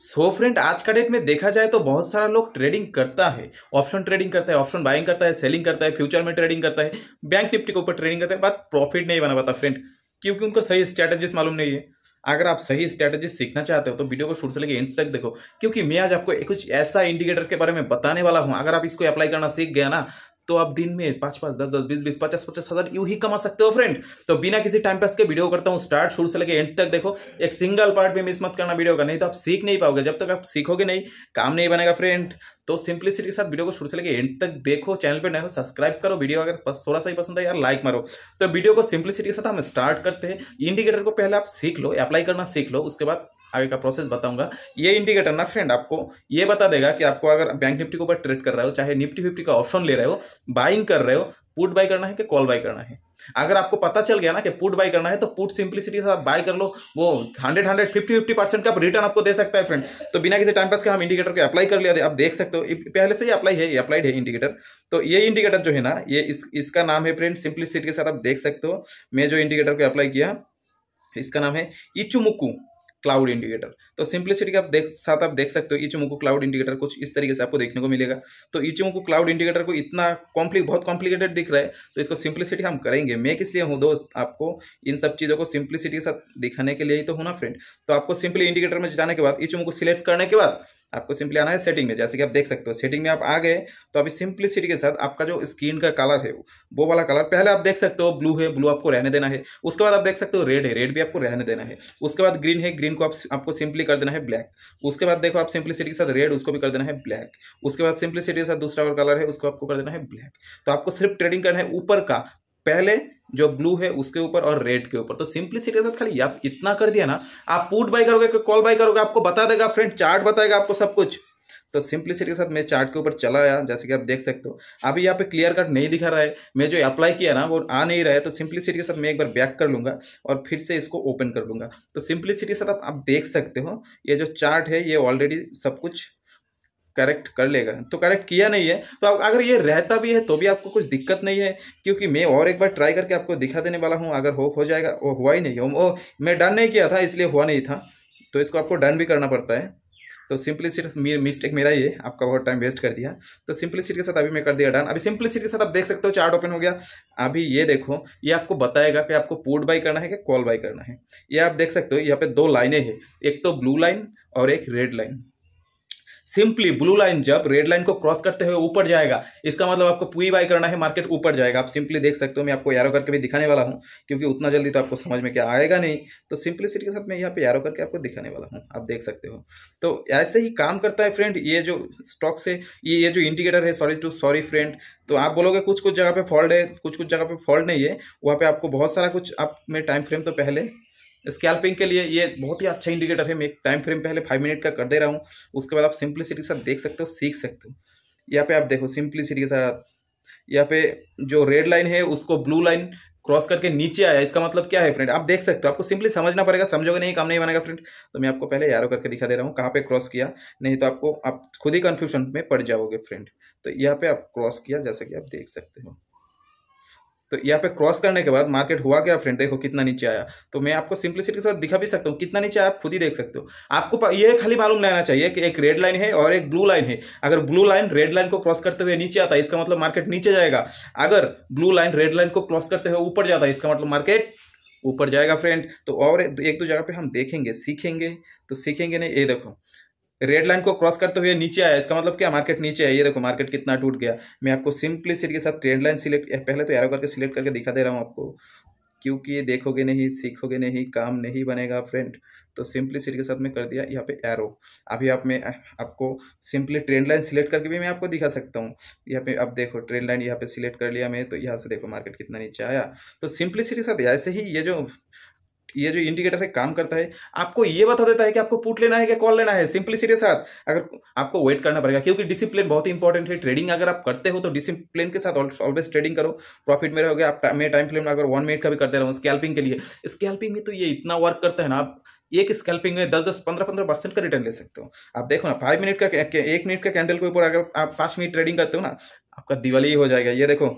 सो so friend आज का date में देखा जाए तो बहुत सारा लोग ट्रेडिंग करता है ऑप्शन ट्रेडिंग करता है ऑप्शन बाइंग करता है सेलिंग करता है फ्यूचर में ट्रेडिंग करता है बैंक निफ्टी के ऊपर ट्रेडिंग करता है बात प्रॉफिट नहीं बना पाता फ्रेंड क्योंकि उनको सही स्ट्रैटेजीज मालूम नहीं है अगर आप सही स्ट्रैटेजी सीखना चाहते हो तो वीडियो को शुरू से लेकर एंड तक देखो क्योंकि मैं आज आपको कुछ ऐसा इंडिकेटर के बारे में बताने वाला हूं अगर आप इसको अप्लाई करना सीख गया ना तो आप दिन में पांच पांच दस दस बीस बीस पचास पचास हज़ार यू ही कमा सकते हो फ्रेंड तो बिना किसी टाइम पास के वीडियो करता हूँ स्टार्ट शुरू से लेके एंड तक देखो एक सिंगल पार्ट भी मिस मत करना वीडियो का नहीं तो आप सीख नहीं पाओगे जब तक आप सीखोगे नहीं काम नहीं बनेगा फ्रेंड तो सिंपलिसिटी के साथ वीडियो को शुरू से लेके एंड तक देखो चैनल पर नहीं हो सब्सक्राइब करो वीडियो अगर थोड़ा सा ही पसंद है यार लाइक मारो तो वीडियो को सिंप्लिसिटी के साथ हम स्टार्ट करते हैं इंडिकेटर को पहले आप सीख लो अप्लाई करना सीख लो उसके बाद आगे का प्रोसेस बताऊंगा ये इंडिकेटर ना फ्रेंड आपको ये बता देगा कि आपको अगर बैंक निफ्टी के ऊपर ट्रेड कर रहे हो चाहे निफ्टी फिफ्टी का ऑप्शन ले रहे हो बाइंग कर रहे हो पुट बाई करना है कि कॉल बाय करना है अगर आपको पता चल गया ना कि पुट बाई करना है तो पुट सिंप्लिसिटी से आप बाय कर लो वो hundred hundred fifty fifty percent का रिटर्न आपको दे सकता है फ्रेंड तो बिना किसी टाइम पास के हम इंडिकेटर को अप्लाई कर लिया आप देख सकते हो पहले से ही अप्लाई है अप्लाइड है इंडिकेटर तो ये इंडिकेटर जो है ना ये इस, इसका नाम है फ्रेंड सिंप्लिसिटी के साथ आप देख सकते हो मैं जो इंडिकेटर को अप्लाई किया इसका नाम है इचुमुकू क्लाउड इंडिकेटर तो सिंप्लिसिटी आप देख साथ आप देख सकते हो इचमो को क्लाउड इंडिकेटर कुछ इस तरीके से आपको देखने को मिलेगा तो इचमो को क्लाउड इंडिकेटर को इतना कॉम्प्लिक बहुत कॉम्प्लिकेटेड दिख रहा है तो इसको सिंप्लिसिटी हम करेंगे मैं किस लिए हूँ दोस्त आपको इन सब चीज़ों को सिंप्लिसिटी के साथ दिखाने के लिए ही तो हूँ ना फ्रेंड तो आपको सिंपली इंडिकेटर में जाने के बाद इचमो को सिलेक्ट करने के बाद आपको सिंपली आना है सेटिंग में जैसे कि आप देख सकते हो सेटिंग में आप आ गए तो अभी सिंपलिसिटी के साथ आपका जो स्क्रीन का कलर है वो वाला कलर पहले आप देख सकते हो ब्लू है ब्लू आपको रहने देना है उसके बाद आप देख सकते हो रेड है रेड भी आपको रहने देना है उसके बाद ग्रीन है ग्रीन को आप, आपको सिंपली कर देना है ब्लैक उसके बाद देखो आप सिंप्लिसिटी के साथ रेड उसको भी कर देना है ब्लैक उसके बाद सिंप्लिसिटी के साथ दूसरा और कलर है उसको आपको कर देना है ब्लैक तो आपको सिर्फ ट्रेडिंग करना है ऊपर का पहले जो ब्लू है उसके ऊपर और रेड के ऊपर तो सिंप्लिसिटी के साथ खाली आप इतना कर दिया ना आप पुट बाई करोगे कॉल बाई करोगे आपको बता देगा फ्रेंड चार्ट बताएगा आपको सब कुछ तो सिंप्लिसिटी के साथ मैं चार्ट के ऊपर चला आया जैसे कि आप देख सकते हो अभी यहाँ पे क्लियर कट नहीं दिखा रहा है मैं जो अप्लाई किया ना वो आ नहीं रहा है तो सिंप्लिसिटी के साथ मैं एक बार बैक कर लूँगा और फिर से इसको ओपन कर लूँगा तो सिंप्लिसिटी के साथ आप, आप देख सकते हो ये जो चार्ट है ये ऑलरेडी सब कुछ करेक्ट कर लेगा तो करेक्ट किया नहीं है तो अगर ये रहता भी है तो भी आपको कुछ दिक्कत नहीं है क्योंकि मैं और एक बार ट्राई करके आपको दिखा देने वाला हूँ अगर हो हो जाएगा वो हुआ ही नहीं हो मैं डन नहीं किया था इसलिए हुआ नहीं था तो इसको आपको डन भी करना पड़ता है तो सिंपली सिर्फ मिस्टेक मेरा ही है आपका बहुत टाइम वेस्ट कर दिया तो सिंपली सीट के साथ अभी मैं कर दिया डन अभी सिंपली सीट के साथ आप देख सकते हो चार्ट ओपन हो गया अभी ये देखो ये आपको बताएगा कि आपको पोर्ट बाई करना है कि कॉल बाई करना है ये आप देख सकते हो यहाँ पे दो लाइनें हैं एक तो ब्लू लाइन और एक red line simply blue line जब रेड लाइन को क्रॉस करते हुए ऊपर जाएगा इसका मतलब आपको पूरी बाई करना है मार्केट ऊपर जाएगा आप सिंपली देख सकते हो मैं आपको यारो करके भी दिखाने वाला हूँ क्योंकि उतना जल्दी तो आपको समझ में क्या आएगा नहीं तो सिंपलिसिटी के साथ मैं यहाँ पे यारो करके आपको दिखाने वाला हूँ आप देख सकते हो तो ऐसे ही काम करता है फ्रेंड ये जो स्टॉक से ये ये जो इंडिकेटर है सॉरी टू सॉरी फ्रेंड तो आप बोलोगे कुछ कुछ जगह पे फॉल्ट है कुछ कुछ जगह पे फॉल्ट नहीं है वहाँ पे आपको बहुत सारा कुछ आप में टाइम फ्रेम तो पहले स्कैल्पिंग के लिए ये बहुत ही अच्छा इंडिकेटर है मैं एक टाइम फ्रेम पहले फाइव मिनट का कर दे रहा हूँ उसके बाद आप सिंप्लिसिटी के देख सकते हो सीख सकते हो यहाँ पे आप देखो सिंप्लिसिटी के साथ यहाँ पे जो रेड लाइन है उसको ब्लू लाइन क्रॉस करके नीचे आया इसका मतलब क्या है फ्रेंड आप देख सकते हो आपको सिंपली समझना पड़ेगा समझोगे नहीं काम नहीं बनेगा फ्रेंड तो मैं आपको पहले यारो करके दिखा दे रहा हूँ कहाँ पे क्रॉस किया नहीं तो आपको आप खुद ही कन्फ्यूजन में पड़ जाओगे फ्रेंड तो यहाँ पे आप क्रॉस किया जैसा कि आप देख सकते हो तो यहाँ पे क्रॉस करने के बाद मार्केट हुआ क्या फ्रेंड देखो कितना नीचे आया तो मैं आपको सिंप्लिसिटी के साथ दिखा भी सकता हूँ कितना नीचे आप खुद ही देख सकते हो आपको ये खाली मालूम लेना चाहिए कि एक रेड लाइन है और एक ब्लू लाइन है अगर ब्लू लाइन रेड लाइन को क्रॉस करते हुए नीचे आता है इसका मतलब मार्केट नीचे जाएगा अगर ब्लू लाइन रेड लाइन को क्रॉस करते हुए ऊपर जाता है इसका मतलब मार्केट ऊपर जाएगा फ्रेंड तो और एक दो जगह पे हम देखेंगे सीखेंगे तो सीखेंगे नहीं ये देखो रेड लाइन को क्रॉस करते हुए नीचे आया इसका मतलब क्या मार्केट नीचे है ये देखो मार्केट कितना टूट गया मैं आपको सिंप्लिसिटी के साथ ट्रेंड लाइन सिलेक्ट पहले तो एरो करके सिलेक्ट करके दिखा दे रहा हूँ आपको क्योंकि ये देखोगे नहीं सीखोगे नहीं काम नहीं बनेगा फ्रेंड तो सिंपली सीट के साथ में कर दिया यहाँ पे एरो अभी आप में आपको सिंपली ट्रेंड लाइन सिलेक्ट करके भी मैं आपको दिखा सकता हूँ यहाँ पे आप देखो ट्रेंड लाइन यहाँ पे सिलेक्ट कर लिया मैं तो यहाँ से देखो मार्केट कितना नीचे आया तो सिंपली सीट के साथ ऐसे ही ये जो ये जो इंडिकेटर है काम करता है आपको ये बता देता है कि आपको पुट लेना है क्या कॉल लेना है सिंप्लिसिटी के साथ अगर आपको वेट करना पड़ेगा क्योंकि डिसिप्लिन बहुत इंपॉर्टेंट है ट्रेडिंग अगर आप करते हो तो डिसिप्लिन के साथ ऑलवेज ट्रेडिंग करो प्रॉफिट में रहोगे आप मैं टाइम फ्लेम अगर वन मिनट का भी करते रहो स्कैल्पिंग के लिए स्कैल्पिंग में तो ये इतना वर्क करता है ना आप एक स्कैल्पिंग में दस दस पंद्रह पंद्रह परसेंट का रिटर्न ले सकते हो आप देखो ना फाइव मिनट का एक मिनट का कैंडल के ऊपर अगर आप पाँच मिनट ट्रेडिंग करते हो ना आपका दिवाली हो जाएगा ये देखो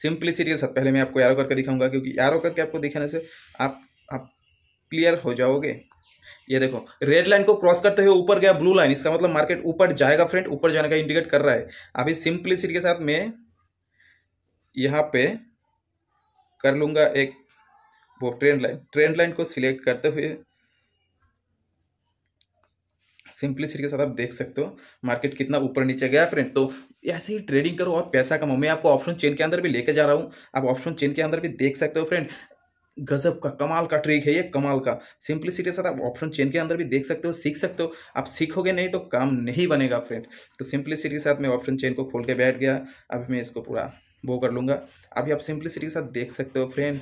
सिंप्लिसिटी के साथ पहले मैं आपको एरो करके दिखाऊंगा क्योंकि एरो करके आपको दिखाने से आप आप क्लियर हो जाओगे ये देखो रेड लाइन को क्रॉस करते हुए ऊपर गया ब्लू लाइन इसका मतलब मार्केट ऊपर जाएगा फ्रेंड ऊपर जाने का इंडिकेट कर रहा है अभी सिंप्लिसिटी के साथ मैं यहाँ पे कर लूँगा एक वो ट्रेंड लाइन ट्रेंड लाइन को सिलेक्ट करते हुए सिंपलिसिटी के साथ आप देख सकते हो मार्केट कितना ऊपर नीचे गया फ्रेंड तो ऐसे ही ट्रेडिंग करो और पैसा कमाओ मैं आपको ऑप्शन चेन के अंदर भी लेके जा रहा हूँ आप ऑप्शन चेन के अंदर भी देख सकते हो फ्रेंड गजब का कमाल का ट्रिक है ये कमाल का सिंपलिसिटी के साथ आप ऑप्शन चेन के अंदर भी देख सकते हो सीख सकते हो आप सीखोगे नहीं तो काम नहीं बनेगा फ्रेंड तो सिंपलिसिटी के साथ मैं ऑप्शन चेन को खोल के बैठ गया अभी मैं इसको पूरा वो कर लूँगा अभी आप सिंपलिसिटी के साथ देख सकते हो फ्रेंड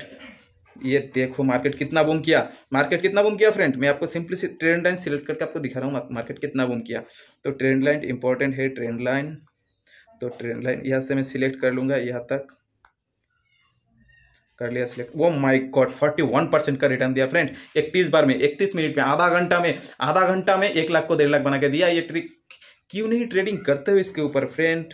ये देखो मार्केट कितना बूम किया मार्केट कितना बूम किया फ्रेंड मैं आपको सिंपली ट्रेंड लाइन सिलेक्ट करके आपको दिखा रहा हूँ मार्केट कितना बूम किया तो ट्रेंड लाइन इंपॉर्टेंट है ट्रेंड लाइन तो ट्रेंड लाइन यहाँ से मैं सिलेक्ट कर लूंगा यहाँ तक कर लिया सिलेक्ट वो माय गॉड 41 परसेंट का रिटर्न दिया फ्रेंड 31 बार में 31 मिनट में आधा घंटा में आधा घंटा में एक लाख को डेढ़ लाख बना के दिया ये ट्रिक क्यों नहीं ट्रेडिंग करते हो इसके ऊपर फ्रेंड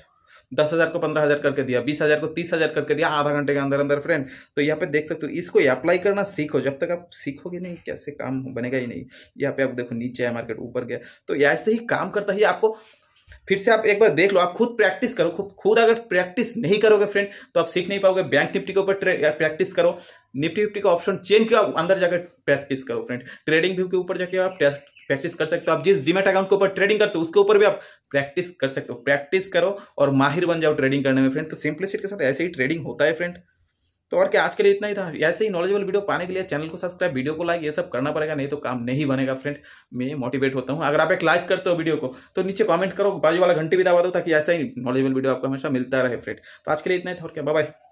दस हज़ार को पंद्रह हज़ार करके दिया बीस हज़ार को तीस हज़ार करके दिया आधा घंटे के अंदर अंदर फ्रेंड तो यहाँ पे देख सकते हो इसको अप्लाई करना सीखो जब तक आप सीखोगे नहीं कैसे काम बनेगा ही नहीं यहाँ पे आप देखो नीचे है मार्केट ऊपर गया तो ऐसे ही काम करता ही आपको फिर से आप एक बार देख लो आप खुद प्रैक्टिस करो खुद खुद अगर प्रैक्टिस नहीं करोगे फ्रेंड तो आप सीख नहीं पाओगे बैंक निफ्टी के ऊपर प्रैक्टिस करो निफ्टी निफ्टी का ऑप्शन चेन के अंदर जाकर प्रैक्टिस करो फ्रेंड ट्रेडिंग व्यू के ऊपर जाके आप प्रैक्टिस कर सकते हो आप जिस डिमेट अकाउंट के ऊपर ट्रेडिंग करते हो उसके ऊपर भी आप प्रैक्टिस कर सकते हो प्रैक्टिस करो और माहिर बन जाओ ट्रेडिंग करने में फ्रेंड तो सिंप्लिसिटी के साथ ऐसे ही ट्रेडिंग होता है फ्रेंड तो और क्या आज के लिए इतना ही था ऐसे ही नॉलेजेबल वीडियो पाने के लिए चैनल को सब्सक्राइब वीडियो को लाइक ये सब करना पड़ेगा नहीं तो काम नहीं बनेगा फ्रेंड मैं मोटिवेट होता हूँ अगर आप एक लाइक करते हो वीडियो को तो नीचे कमेंट करो बाजू वाला घंटे भी दबा दो ताकि ऐसा ही नॉलेजेबल वीडियो आपको हमेशा मिलता रहे फ्रेंड तो आज के लिए इतना ही था और क्या बाय